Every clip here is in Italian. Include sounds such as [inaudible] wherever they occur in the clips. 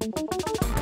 Thank you.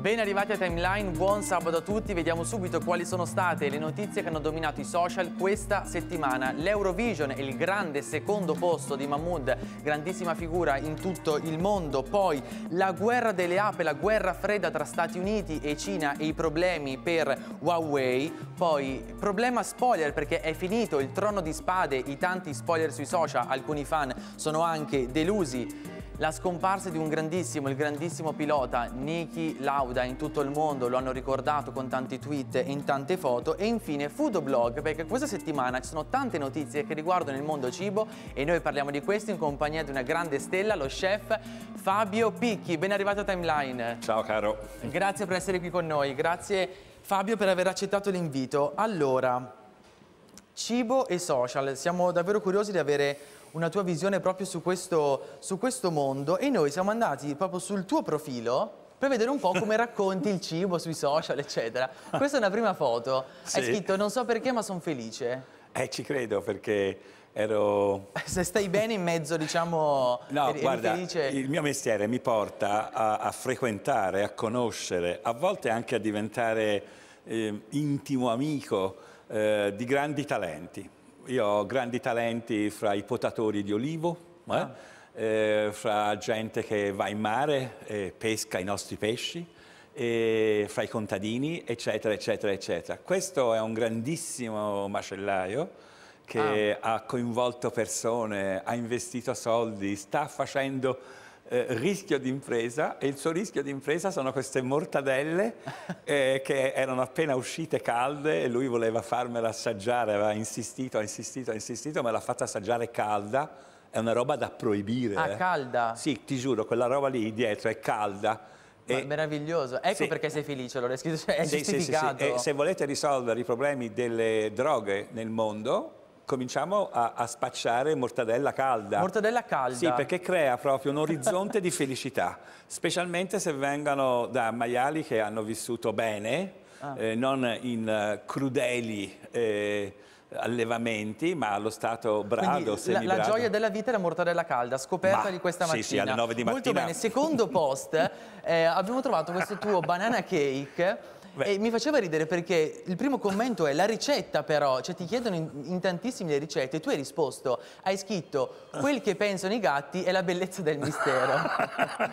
Ben arrivati a Timeline, buon sabato a tutti, vediamo subito quali sono state le notizie che hanno dominato i social questa settimana. L'Eurovision è il grande secondo posto di Mahmoud, grandissima figura in tutto il mondo, poi la guerra delle ape, la guerra fredda tra Stati Uniti e Cina e i problemi per Huawei, poi problema spoiler perché è finito il trono di spade, i tanti spoiler sui social, alcuni fan sono anche delusi la scomparsa di un grandissimo, il grandissimo pilota Niki Lauda in tutto il mondo lo hanno ricordato con tanti tweet e in tante foto e infine Foodoblog perché questa settimana ci sono tante notizie che riguardano il mondo cibo e noi parliamo di questo in compagnia di una grande stella, lo chef Fabio Picchi. Ben arrivato a Timeline. Ciao caro. Grazie per essere qui con noi, grazie Fabio per aver accettato l'invito. Allora, cibo e social, siamo davvero curiosi di avere una tua visione proprio su questo, su questo mondo e noi siamo andati proprio sul tuo profilo per vedere un po' come [laughs] racconti il cibo sui social, eccetera. Questa è una prima foto. Sì. Hai scritto non so perché, ma sono felice. Eh, ci credo perché ero... [laughs] Se stai bene in mezzo, diciamo... No, eri, guarda, felice... il mio mestiere mi porta a, a, frequentare, a conoscere, a volte anche a diventare eh, intimo amico eh, di grandi talenti. Io ho grandi talenti fra i potatori di olivo, eh, ah. eh, fra gente che va in mare e pesca i nostri pesci, fra i contadini, eccetera, eccetera, eccetera. Questo è un grandissimo macellaio che ah. ha coinvolto persone, ha investito soldi, sta facendo eh, rischio d'impresa e il suo rischio d'impresa sono queste mortadelle [laughs] eh, che erano appena uscite calde e lui voleva farmela assaggiare, aveva insistito, ha insistito, ha insistito, me l'ha fatta assaggiare calda, è una roba da proibire. Ah, eh. calda? Sì, ti giuro, quella roba lì dietro è calda. E... meraviglioso, ecco sì. perché sei felice, allora è, scritto, cioè, è sì, sì, eh, se volete risolvere i problemi delle droghe nel mondo, cominciamo a, a, spacciare mortadella calda. Mortadella calda. Sì, perché crea proprio un orizzonte di felicità, [laughs] specialmente se vengono da maiali che hanno vissuto bene, ah. eh, non in uh, crudeli... Eh, allevamenti, ma allo stato brado, Quindi, la, la, gioia della vita è la mortadella calda, scoperta ma, di questa mattina. Sì, sì, alle 9 di mattina. Molto bene, secondo post [laughs] eh, abbiamo trovato questo tuo banana cake Beh. E mi faceva ridere perché il primo commento è la ricetta però, cioè ti chiedono in, in tantissime ricette e tu hai risposto, hai scritto quel che pensano i gatti è la bellezza del mistero.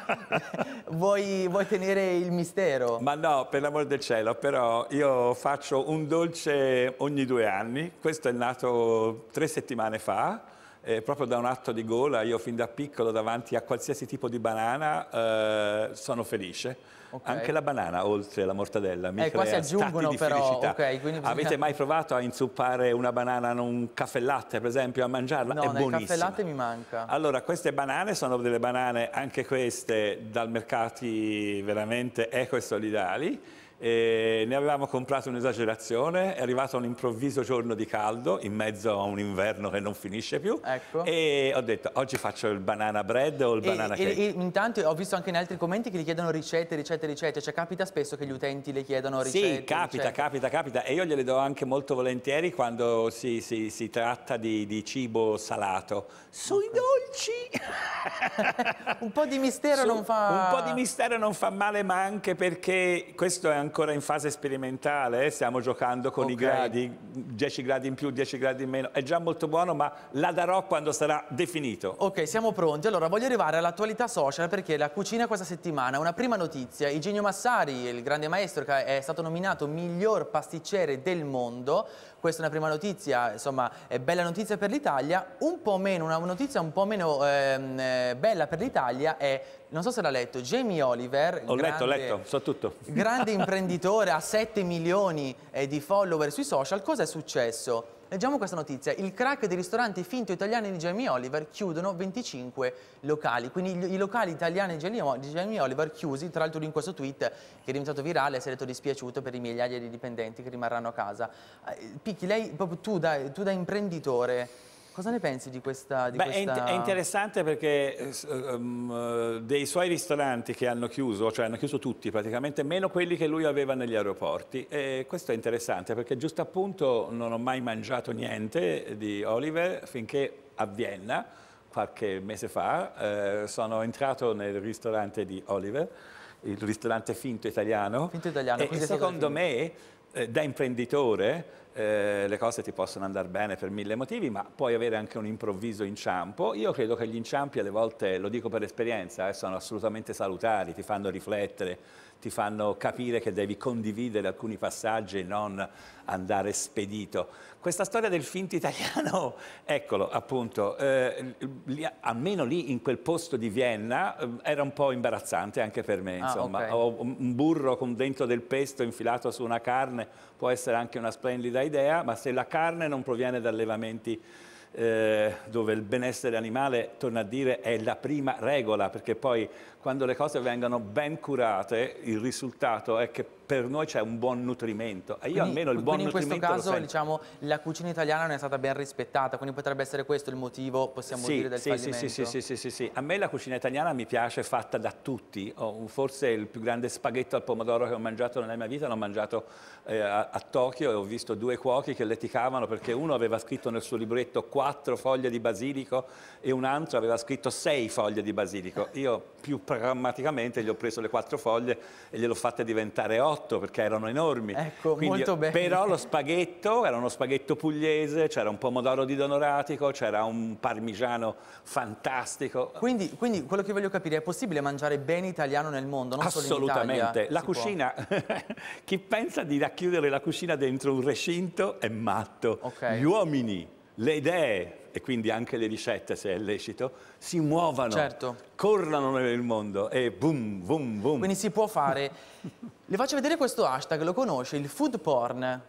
[laughs] vuoi, vuoi, tenere il mistero? Ma no, per l'amor del cielo, però io faccio un dolce ogni due anni, questo è nato tre settimane fa eh, proprio da un atto di gola, io fin da piccolo davanti a qualsiasi tipo di banana eh, sono felice. Okay. Anche la banana, oltre alla mortadella, mi eh, crea aggiungono di però, okay, bisogna... Avete mai provato a inzuppare una banana in un caffè latte, per esempio, a mangiarla? No, È nel buonissima. caffè latte mi manca. Allora, queste banane sono delle banane, anche queste, dal mercati veramente eco e solidali e ne avevamo comprato un'esagerazione, è arrivato un improvviso giorno di caldo in mezzo a un inverno che non finisce più ecco. e ho detto oggi faccio il banana bread o il e, banana cake. E, e, intanto ho visto anche in altri commenti che gli chiedono ricette, ricette, ricette, cioè capita spesso che gli utenti le chiedono ricette? Sì, capita, ricette. capita, capita e io gliele do anche molto volentieri quando si, si, si tratta di, di, cibo salato. Sui okay. dolci! [laughs] un po' di mistero Su, non fa... Un po' di mistero non fa male ma anche perché questo è anche ancora in fase sperimentale, stiamo giocando con okay. i gradi, 10 gradi in più, 10 gradi in meno, è già molto buono ma la darò quando sarà definito. Ok, siamo pronti, allora voglio arrivare all'attualità social perché la cucina questa settimana, una prima notizia, Igenio Massari, il grande maestro che è stato nominato miglior pasticcere del mondo, questa è una prima notizia, insomma, bella notizia per l'Italia. Un po' meno, una notizia un po' meno ehm, eh, bella per l'Italia è, non so se l'ha letto, Jamie Oliver. Ho grande, letto, ho letto, so tutto. Grande [laughs] imprenditore, ha 7 milioni eh, di follower sui social. Cosa è successo? Leggiamo questa notizia, il crack dei ristoranti finto italiani di Jamie Oliver chiudono 25 locali, quindi i locali italiani di Jamie Oliver chiusi, tra l'altro in questo tweet che è diventato virale si è detto dispiaciuto per i migliaia di dipendenti che rimarranno a casa. Eh, Picchi, lei, proprio tu da, tu da imprenditore, Cosa ne pensi di questa... Di Beh, questa... È, interessante perché um, dei suoi ristoranti che hanno chiuso, cioè hanno chiuso tutti praticamente, meno quelli che lui aveva negli aeroporti. E questo è interessante perché giusto appunto non ho mai mangiato niente di Oliver finché a Vienna, qualche mese fa, eh, sono entrato nel ristorante di Oliver il ristorante finto italiano. Finto italiano e, e secondo me eh, da imprenditore eh, le cose ti possono andare bene per mille motivi, ma puoi avere anche un improvviso inciampo. Io credo che gli inciampi alle volte, lo dico per esperienza, eh, sono assolutamente salutari, ti fanno riflettere, ti fanno capire che devi condividere alcuni passaggi e non andare spedito. Questa storia del finto italiano, [laughs] eccolo appunto, eh, lì, almeno lì in quel posto di Vienna eh, era un po' imbarazzante anche per me, ah, insomma, ah, okay. un burro con dentro del pesto infilato su una carne può essere anche una splendida idea, ma se la carne non proviene da allevamenti eh, dove il benessere animale, torna a dire, è la prima regola, perché poi quando le cose vengono ben curate, il risultato è che per noi c'è un buon nutrimento. E quindi, io almeno il buon nutrimento. in questo caso, diciamo, la cucina italiana non è stata ben rispettata, quindi potrebbe essere questo il motivo, possiamo sì, dire, del sì, fallimento. Sì, sì, sì, sì, sì, sì. A me la cucina italiana mi piace fatta da tutti. Oh, forse il più grande spaghetto al pomodoro che ho mangiato nella mia vita l'ho mangiato eh, a, a, Tokyo e ho visto due cuochi che leticavano perché uno aveva scritto nel suo libretto quattro foglie di basilico e un altro aveva scritto sei foglie di basilico. Io più programmaticamente gli ho preso le quattro foglie e gliele ho fatte diventare otto perché erano enormi. Ecco, Quindi, molto bene. Però lo [laughs] spaghetto era uno spaghetto pugliese, c'era un pomodoro di Donoratico, c'era un parmigiano fantastico. Quindi, quindi, quello che voglio capire, è possibile mangiare bene italiano nel mondo, non Assolutamente. La cucina, [laughs] chi pensa di racchiudere la cucina dentro un recinto è matto. Okay. Gli uomini, le idee, e quindi anche le ricette, se è lecito, si muovano, certo. corrano nel mondo e boom, boom, boom. Quindi si può fare. Le faccio vedere questo hashtag, lo conosce, il food porn.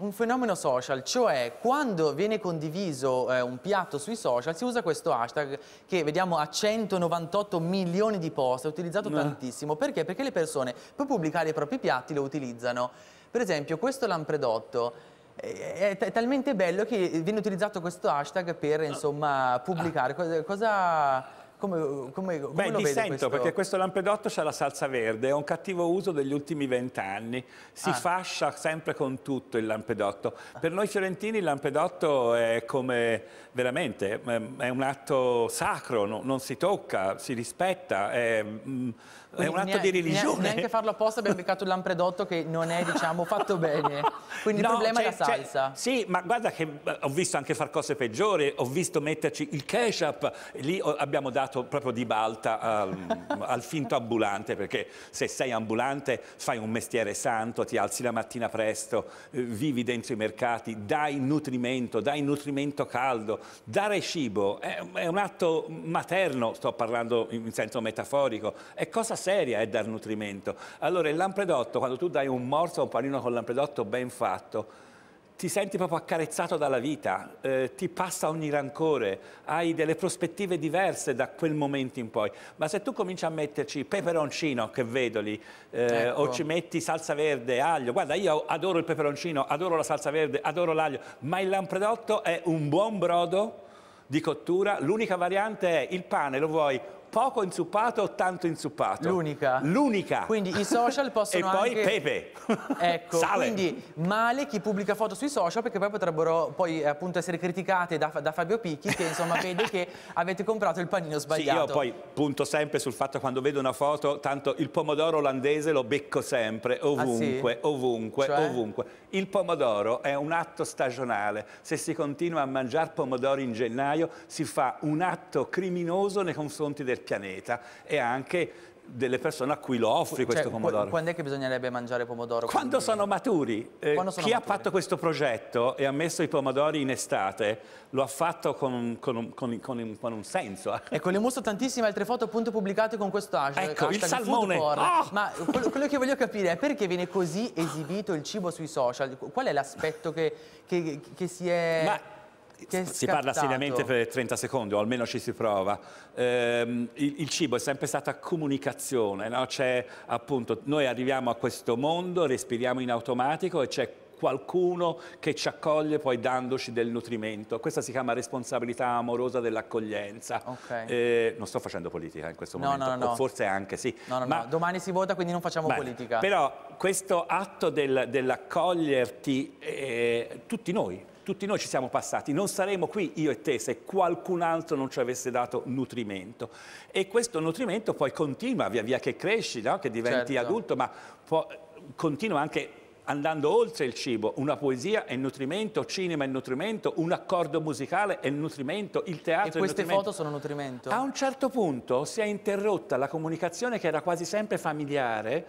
Un fenomeno social, cioè quando viene condiviso eh, un piatto sui social si usa questo hashtag che vediamo a 198 milioni di post, è utilizzato no. Eh. tantissimo. Perché? Perché le persone per pubblicare i propri piatti lo utilizzano. Per esempio questo lampredotto è, è talmente bello che viene utilizzato questo hashtag per ah. insomma pubblicare. cosa, cosa come, come, come Beh, dissento, questo? perché questo lampedotto c'ha la salsa verde, è un cattivo uso degli ultimi vent'anni. Si ah. fascia sempre con tutto il lampedotto. Per noi fiorentini il lampedotto è come, veramente, è un atto sacro, no, non si tocca, si rispetta, è, mh, mm, quindi è un atto di religione. Neanche farlo apposta abbiamo beccato il lampredotto che non è, diciamo, fatto bene. Quindi no, il problema è la salsa. Sì, ma guarda che ho visto anche far cose peggiori, ho visto metterci il ketchup, lì oh, abbiamo dato proprio di balta al, [laughs] al finto ambulante, perché se sei ambulante fai un mestiere santo, ti alzi la mattina presto, eh, vivi dentro i mercati, dai nutrimento, dai nutrimento caldo, dare cibo è, è un atto materno, sto parlando in senso metaforico, è cosa seria è dar nutrimento. Allora il lampredotto, quando tu dai un morso a un panino con lampredotto ben fatto, ti senti proprio accarezzato dalla vita, eh, ti passa ogni rancore, hai delle prospettive diverse da quel momento in poi. Ma se tu cominci a metterci peperoncino, che vedo lì, eh, ecco. o ci metti salsa verde, aglio, guarda io adoro il peperoncino, adoro la salsa verde, adoro l'aglio, ma il lampredotto è un buon brodo di cottura, l'unica variante è il pane, lo vuoi poco inzuppato o tanto inzuppato? L'unica. L'unica. Quindi i social [laughs] possono e anche... E poi Pepe. [laughs] ecco, Sale. quindi male chi pubblica foto sui social perché poi potrebbero poi appunto essere criticate da, da Fabio Picchi che insomma [laughs] vede che avete comprato il panino sbagliato. Sì, io poi punto sempre sul fatto che quando vedo una foto, tanto il pomodoro olandese lo becco sempre, ovunque, ah, sì? ovunque, cioè? ovunque. Il pomodoro è un atto stagionale, se si continua a mangiare pomodori in gennaio si fa un atto criminoso nei confronti del del pianeta e anche delle persone a cui lo offri questo cioè, pomodoro. Quando è che bisognerebbe mangiare pomodoro? Quando quindi... sono maturi. Eh, Quando sono chi maturi? ha fatto questo progetto e ha messo i pomodori in estate lo ha fatto con, con, con, con un, senso. Eh. Ecco, le mostro tantissime altre foto appunto pubblicate con questo hashtag. Ecco, hashtag il salmone! Oh! Ma quello, quello, che voglio capire è perché viene così esibito il cibo sui social? Qual è l'aspetto che, che, che si è... Ma si parla seriamente per 30 secondi, o almeno ci si prova. Ehm, il, il, cibo è sempre stata comunicazione, no? appunto, noi arriviamo a questo mondo, respiriamo in automatico e c'è qualcuno che ci accoglie poi dandoci del nutrimento. Questa si chiama responsabilità amorosa dell'accoglienza. Okay. Eh, non sto facendo politica in questo no, momento, no, no, o forse anche sì. Ma... domani si vota quindi non facciamo beh, politica. Però questo atto del, dell'accoglierti, eh, tutti noi tutti noi ci siamo passati, non saremmo qui io e te se qualcun altro non ci avesse dato nutrimento. E questo nutrimento poi continua via via che cresci, no? che diventi certo. adulto, ma può, continua anche andando oltre il cibo, una poesia è nutrimento, cinema è nutrimento, un accordo musicale è nutrimento, il teatro è nutrimento. E queste foto sono nutrimento? A un certo punto si è interrotta la comunicazione che era quasi sempre familiare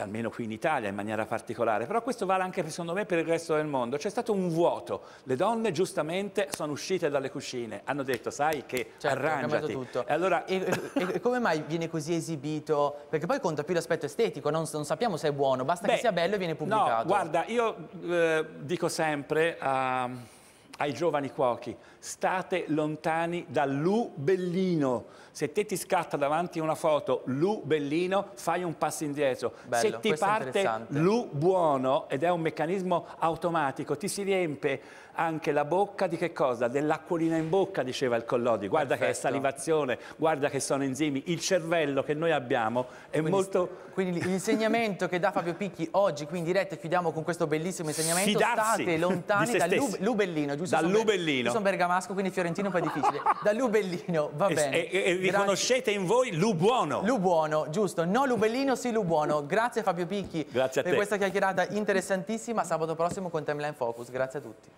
almeno qui in Italia in maniera particolare, però questo vale anche secondo me per il resto del mondo, c'è stato un vuoto, le donne giustamente sono uscite dalle cucine, hanno detto sai che certo, arrangiati. Tutto. E, allora... e, e, [laughs] e, come mai viene così esibito? Perché poi conta più l'aspetto estetico, non, non, sappiamo se è buono, basta Beh, che sia bello e viene pubblicato. No, guarda, io eh, dico sempre... Uh, ai giovani cuochi, state lontani dall'ubellino. Se te ti scatta davanti una foto l'ubellino, fai un passo indietro. Bello, Se ti parte l'u buono, ed è un meccanismo automatico, ti si riempie anche la bocca di che cosa? Dell'acquolina in bocca, diceva il Collodi. Guarda Perfetto. che è salivazione, guarda che sono enzimi. Il cervello che noi abbiamo è quindi, molto... Quindi l'insegnamento che dà Fabio Picchi oggi qui in diretta, chiudiamo con questo bellissimo insegnamento, Fidarsi state lontani dall'Ubellino, giusto? Dall'Ubellino. Io sono bergamasco, quindi fiorentino è un po' difficile. Da Lubellino, va bene. E, e, e riconoscete in voi l'Ubuono. L'Ubuono, giusto. No l'Ubellino, sì l'Ubuono. Grazie Fabio Picchi Grazie a per questa chiacchierata interessantissima. Sabato prossimo con Timeline Focus. Grazie a tutti.